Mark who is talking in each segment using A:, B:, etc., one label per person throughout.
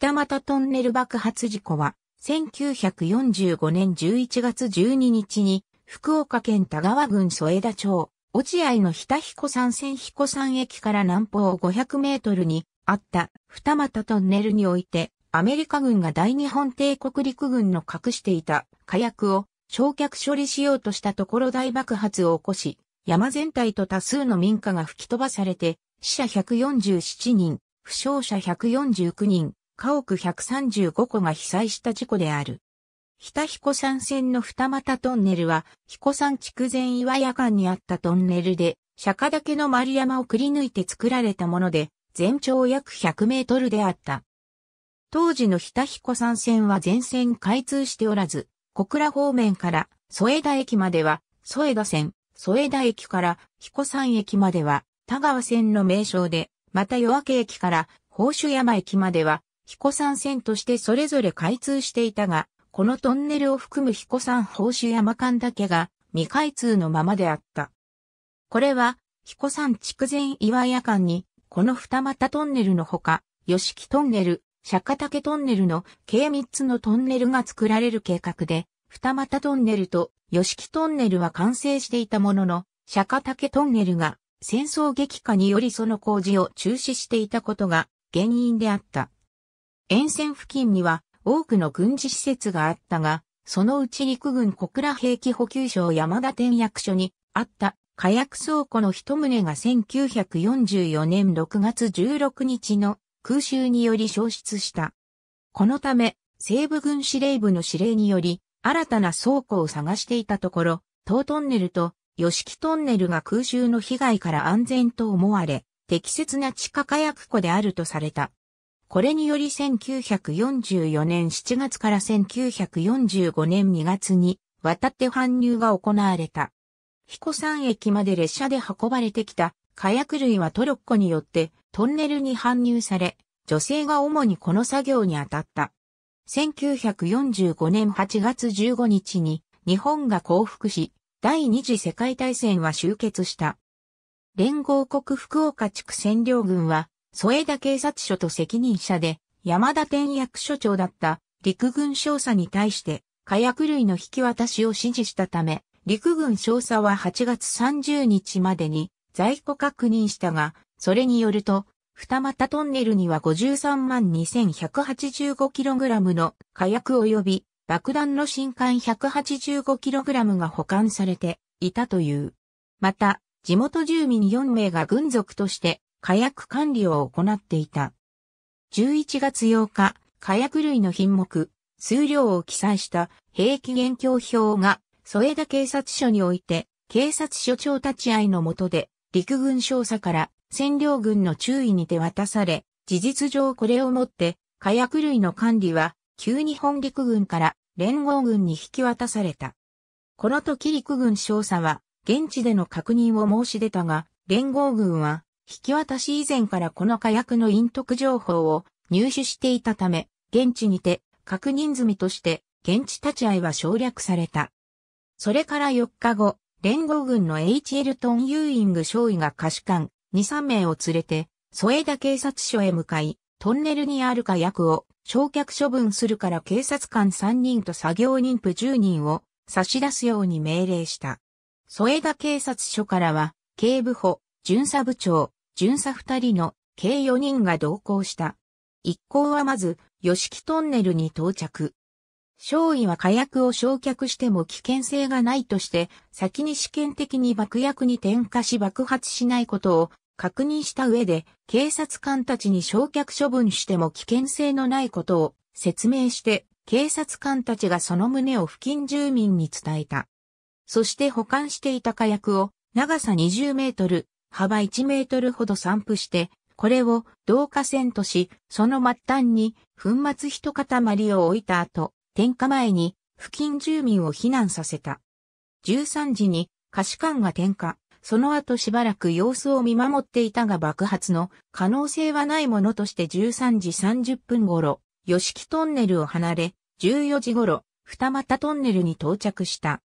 A: 二股トンネル爆発事故は、1945年11月12日に、福岡県田川郡添田町、落合の日田彦山線彦山駅から南方500メートルにあった二股トンネルにおいて、アメリカ軍が大日本帝国陸軍の隠していた火薬を焼却処理しようとしたところ大爆発を起こし、山全体と多数の民家が吹き飛ばされて、死者147人、負傷者149人、家屋135戸が被災した事故である。日田彦山線の二股トンネルは、彦山筑前岩屋間にあったトンネルで、釈迦岳の丸山をくり抜いて作られたもので、全長約100メートルであった。当時の日田彦山線は全線開通しておらず、小倉方面から添田駅までは、添田線、添田駅から彦山駅までは、田川線の名称で、また夜明け駅から宝珠山駅までは、彦山線としてそれぞれ開通していたが、このトンネルを含む彦山宝珠山間だけが未開通のままであった。これは、彦山筑前岩屋間に、この二股トンネルのほか、吉木トンネル、釈迦竹トンネルの計3つのトンネルが作られる計画で、二股トンネルと吉木トンネルは完成していたものの、釈迦竹トンネルが戦争激化によりその工事を中止していたことが原因であった。沿線付近には多くの軍事施設があったが、そのうち陸軍小倉兵器補給省山田店役所にあった火薬倉庫の一棟が1944年6月16日の空襲により消失した。このため、西部軍司令部の指令により、新たな倉庫を探していたところ、東トンネルと吉木トンネルが空襲の被害から安全と思われ、適切な地下火薬庫であるとされた。これにより1944年7月から1945年2月に渡って搬入が行われた。彦山駅まで列車で運ばれてきた火薬類はトロッコによってトンネルに搬入され、女性が主にこの作業に当たった。1945年8月15日に日本が降伏し、第二次世界大戦は終結した。連合国福岡地区占領軍は添田警察署と責任者で、山田天役所長だった陸軍少佐に対して火薬類の引き渡しを指示したため、陸軍少佐は8月30日までに在庫確認したが、それによると、二股トンネルには53万 2185kg の火薬及び爆弾の新刊 185kg が保管されていたという。また、地元住民4名が軍属として火薬管理を行っていた。11月8日、火薬類の品目、数量を記載した兵器現況表が、添田警察署において、警察署長立ち会いのもとで、陸軍少佐から占領軍の注意にて渡され、事実上これをもって、火薬類の管理は、旧日本陸軍から連合軍に引き渡された。この時陸軍少佐は、現地での確認を申し出たが、連合軍は、引き渡し以前からこの火薬の隠匿情報を入手していたため、現地にて確認済みとして現地立ち会いは省略された。それから4日後、連合軍の H.L. トン・ユーイング少尉が可視官2、3名を連れて、添田警察署へ向かい、トンネルにある火薬を焼却処分するから警察官3人と作業妊婦10人を差し出すように命令した。添田警察署からは、警部補、巡査部長、巡査二人の計四人が同行した。一行はまず、吉木トンネルに到着。少尉は火薬を焼却しても危険性がないとして、先に試験的に爆薬に点火し爆発しないことを確認した上で、警察官たちに焼却処分しても危険性のないことを説明して、警察官たちがその旨を付近住民に伝えた。そして保管していた火薬を長さ20メートル、幅1メートルほど散布して、これを導火線とし、その末端に粉末一塊を置いた後、点火前に付近住民を避難させた。13時に可視感が点火。その後しばらく様子を見守っていたが爆発の可能性はないものとして13時30分頃、吉木トンネルを離れ、14時頃、二股トンネルに到着した。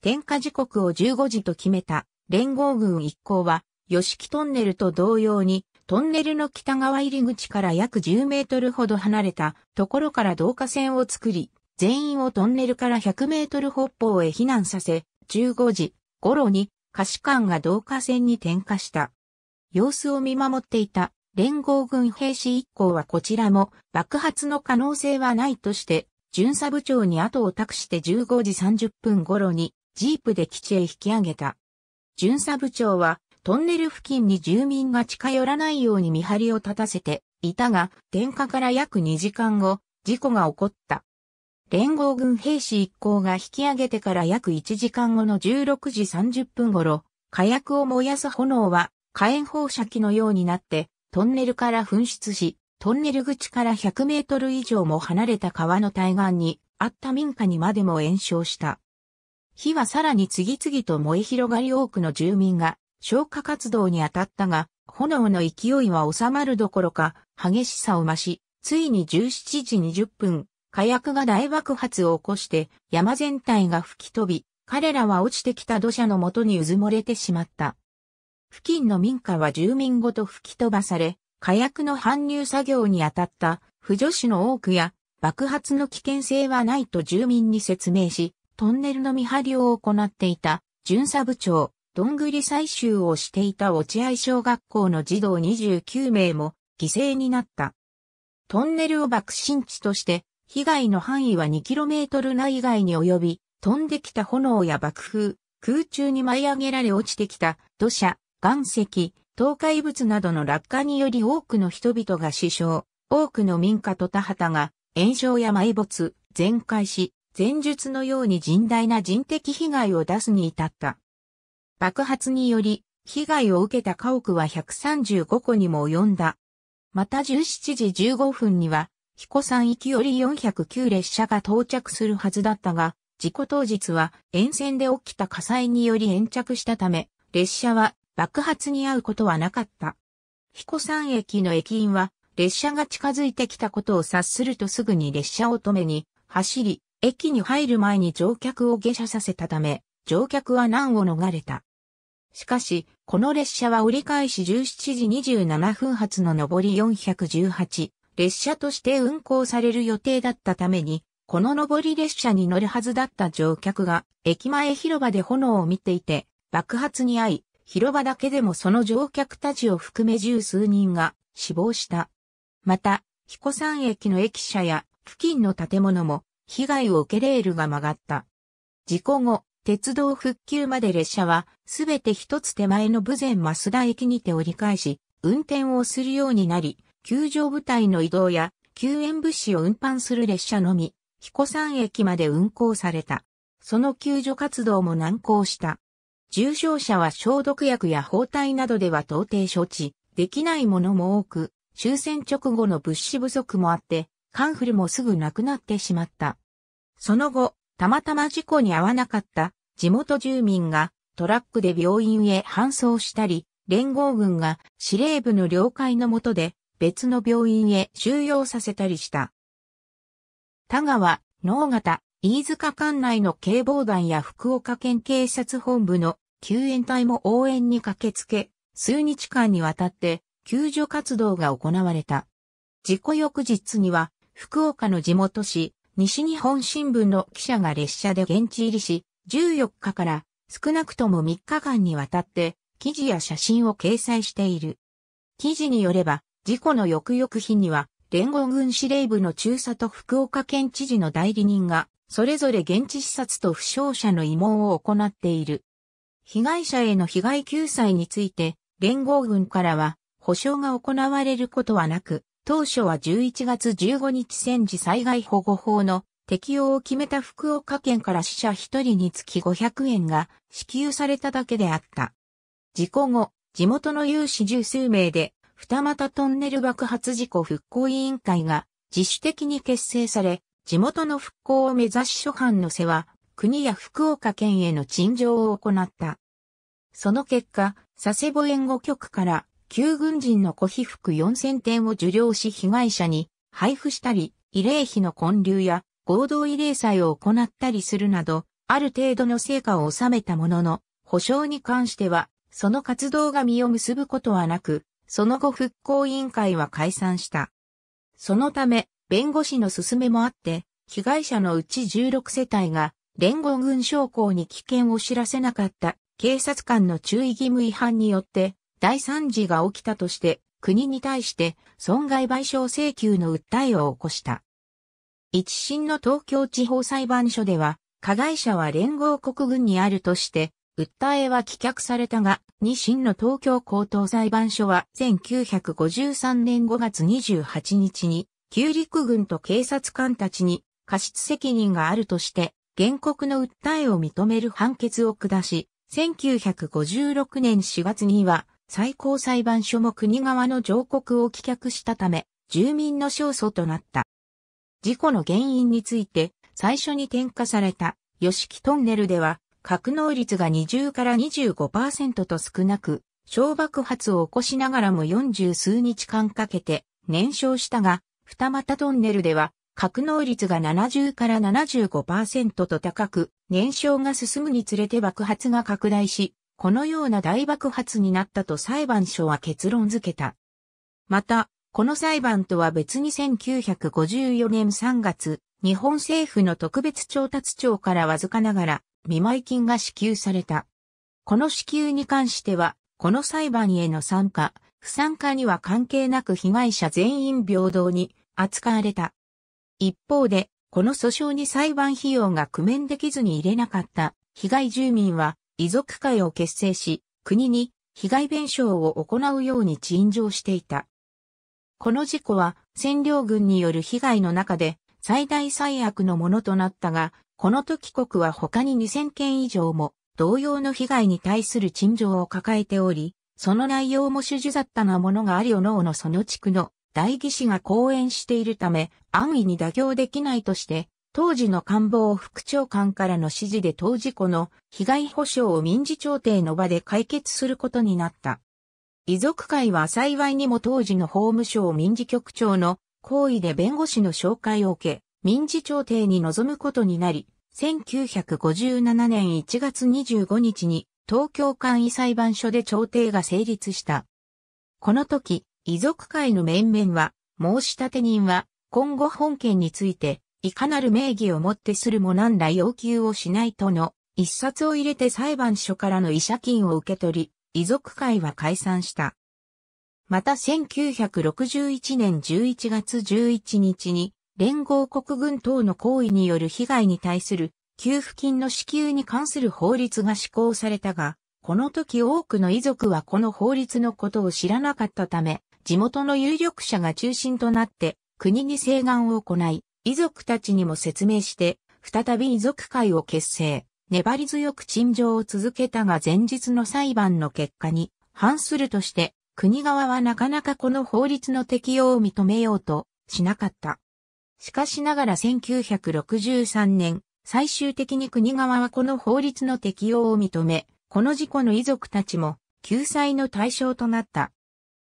A: 点火時刻を15時と決めた連合軍一行は、吉木トンネルと同様に、トンネルの北側入り口から約10メートルほど離れたところから導火線を作り、全員をトンネルから100メートル北方へ避難させ、15時頃に下士官が導火線に点火した。様子を見守っていた連合軍兵士一行はこちらも爆発の可能性はないとして、巡査部長に後を託して15時30分頃にジープで基地へ引き上げた。巡査部長は、トンネル付近に住民が近寄らないように見張りを立たせていたが、点火から約2時間後、事故が起こった。連合軍兵士一行が引き上げてから約1時間後の16時30分頃、火薬を燃やす炎は火炎放射器のようになって、トンネルから噴出し、トンネル口から100メートル以上も離れた川の対岸にあった民家にまでも延焼した。火はさらに次々と燃え広がり多くの住民が消火活動に当たったが、炎の勢いは収まるどころか激しさを増し、ついに17時20分、火薬が大爆発を起こして山全体が吹き飛び、彼らは落ちてきた土砂のとにうずもれてしまった。付近の民家は住民ごと吹き飛ばされ、火薬の搬入作業に当たった、不助手の多くや、爆発の危険性はないと住民に説明し、トンネルの見張りを行っていた、巡査部長、どんぐり採集をしていた落合小学校の児童29名も犠牲になった。トンネルを爆心地として、被害の範囲は 2km 内外に及び、飛んできた炎や爆風、空中に舞い上げられ落ちてきた土砂、岩石、倒壊物などの落下により多くの人々が死傷、多くの民家と田畑が炎症や埋没、全壊し、前述のように甚大な人的被害を出すに至った。爆発により、被害を受けた家屋は135戸にも及んだ。また17時15分には、彦山行きより409列車が到着するはずだったが、事故当日は沿線で起きた火災により延着したため、列車は爆発に遭うことはなかった。彦山駅の駅員は、列車が近づいてきたことを察するとすぐに列車を止めに、走り、駅に入る前に乗客を下車させたため、乗客は難を逃れた。しかし、この列車は折り返し17時27分発の上り418、列車として運行される予定だったために、この上り列車に乗るはずだった乗客が、駅前広場で炎を見ていて、爆発に遭い、広場だけでもその乗客たちを含め十数人が死亡した。また、彦山駅の駅舎や付近の建物も被害を受けレールが曲がった。事故後、鉄道復旧まで列車は、すべて一つ手前の武前増田駅にて折り返し、運転をするようになり、救助部隊の移動や、救援物資を運搬する列車のみ、彦山駅まで運行された。その救助活動も難航した。重症者は消毒薬や包帯などでは到底処置できないものも多く、終戦直後の物資不足もあって、カンフルもすぐ亡くなってしまった。その後、たまたま事故に遭わなかった地元住民がトラックで病院へ搬送したり、連合軍が司令部の了解のもとで別の病院へ収容させたりした。田川、能形、飯塚管内の警防団や福岡県警察本部の救援隊も応援に駆けつけ、数日間にわたって救助活動が行われた。事故翌日には福岡の地元紙、西日本新聞の記者が列車で現地入りし、14日から少なくとも3日間にわたって記事や写真を掲載している。記事によれば、事故の翌々日には、連合軍司令部の中佐と福岡県知事の代理人が、それぞれ現地視察と負傷者の慰問を行っている。被害者への被害救済について、連合軍からは、保障が行われることはなく、当初は11月15日戦時災害保護法の適用を決めた福岡県から死者1人につき500円が支給されただけであった。事故後、地元の有志十数名で、二股トンネル爆発事故復興委員会が自主的に結成され、地元の復興を目指し諸藩の世話、国や福岡県への陳情を行った。その結果、佐世保援護局から旧軍人の古被服4000点を受領し被害者に配布したり、慰霊碑の建立や合同慰霊祭を行ったりするなど、ある程度の成果を収めたものの、保障に関しては、その活動が実を結ぶことはなく、その後復興委員会は解散した。そのため、弁護士の勧めもあって、被害者のうち16世帯が、連合軍将校に危険を知らせなかった警察官の注意義務違反によって、大惨事が起きたとして、国に対して損害賠償請求の訴えを起こした。一審の東京地方裁判所では、加害者は連合国軍にあるとして、訴えは棄却されたが、二審の東京高等裁判所は1953年5月28日に、旧陸軍と警察官たちに過失責任があるとして、原告の訴えを認める判決を下し、1956年4月には、最高裁判所も国側の上告を棄却したため、住民の勝訴となった。事故の原因について、最初に転嫁された、吉木トンネルでは、格納率が20から25%と少なく、小爆発を起こしながらも40数日間かけて燃焼したが、二股トンネルでは格納率が70から75%と高く、燃焼が進むにつれて爆発が拡大し、このような大爆発になったと裁判所は結論付けた。また、この裁判とは別に1954年3月、日本政府の特別調達庁からわずかながら、見舞金が支給された。この支給に関しては、この裁判への参加、不参加には関係なく被害者全員平等に扱われた。一方で、この訴訟に裁判費用が工面できずに入れなかった被害住民は遺族会を結成し、国に被害弁償を行うように陳情していた。この事故は占領軍による被害の中で最大最悪のものとなったが、この時国は他に2000件以上も同様の被害に対する陳情を抱えており、その内容も主だ雑多なものがありおのおのその地区の大義士が講演しているため、安易に妥協できないとして、当時の官房副長官からの指示で当事故の被害保障を民事調停の場で解決することになった。遺族会は幸いにも当時の法務省民事局長の行為で弁護士の紹介を受け、民事調停に臨むことになり、1957年1月25日に東京簡易裁判所で調停が成立した。この時、遺族会の面々は、申立人は今後本件についていかなる名義をもってするも何ら要求をしないとの一冊を入れて裁判所からの慰謝金を受け取り、遺族会は解散した。また1961年11月11日に、連合国軍等の行為による被害に対する給付金の支給に関する法律が施行されたが、この時多くの遺族はこの法律のことを知らなかったため、地元の有力者が中心となって国に請願を行い、遺族たちにも説明して、再び遺族会を結成。粘り強く陳情を続けたが前日の裁判の結果に反するとして、国側はなかなかこの法律の適用を認めようとしなかった。しかしながら1963年、最終的に国側はこの法律の適用を認め、この事故の遺族たちも救済の対象となった。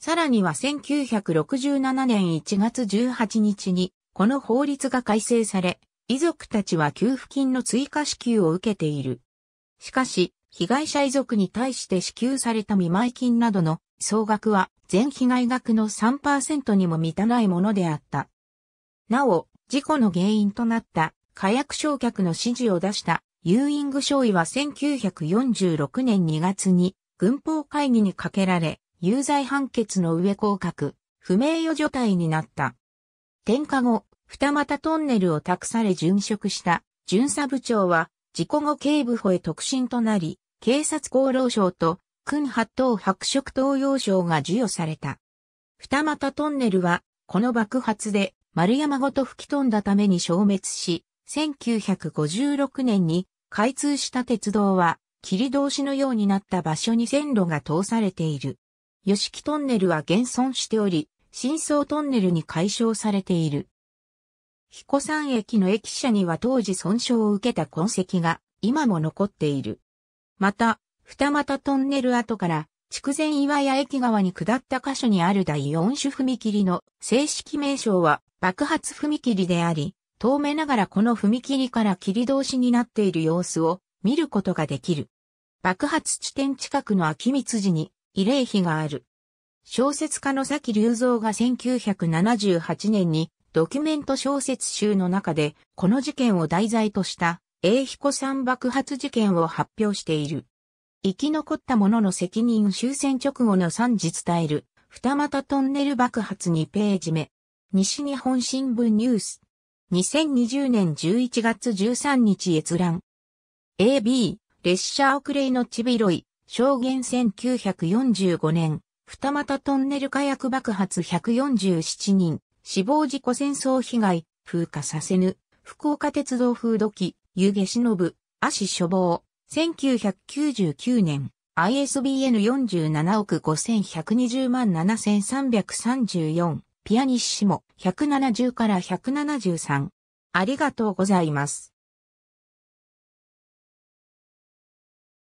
A: さらには1967年1月18日にこの法律が改正され、遺族たちは給付金の追加支給を受けている。しかし、被害者遺族に対して支給された見舞金などの総額は全被害額の3%にも満たないものであった。なお、事故の原因となった火薬焼却の指示を出したユーイング少尉は1946年2月に軍法会議にかけられ、有罪判決の上降格、不名誉除隊になった。転下後、二股トンネルを託され殉職した巡査部長は事故後警部補へ特進となり、警察厚労省と君八等白色東洋省が授与された。二股トンネルはこの爆発で丸山ごと吹き飛んだために消滅し、1956年に開通した鉄道は切通しのようになった場所に線路が通されている。吉木トンネルは現存しており、深層トンネルに解消されている。彦山駅の駅舎には当時損傷を受けた痕跡が今も残っている。また、二股トンネル跡から筑前岩屋駅側に下った箇所にある第四種踏切の正式名称は爆発踏切であり、遠目ながらこの踏切から切り通しになっている様子を見ることができる。爆発地点近くの秋光寺に慰霊碑がある。小説家の崎隆三が1978年にドキュメント小説集の中で、この事件を題材とした、英彦山爆発事件を発表している。生き残った者の責任終戦直後の3時伝える、二股トンネル爆発2ページ目。西日本新聞ニュース。2020年11月13日閲覧。AB、列車遅れのちびろい、証言1945年、二股トンネル火薬爆発147人、死亡事故戦争被害、風化させぬ、福岡鉄道風土記、湯気忍、足処方、1999年、ISBN47 億5120万7334、ピアニッシモ170から173。ありがとうございます。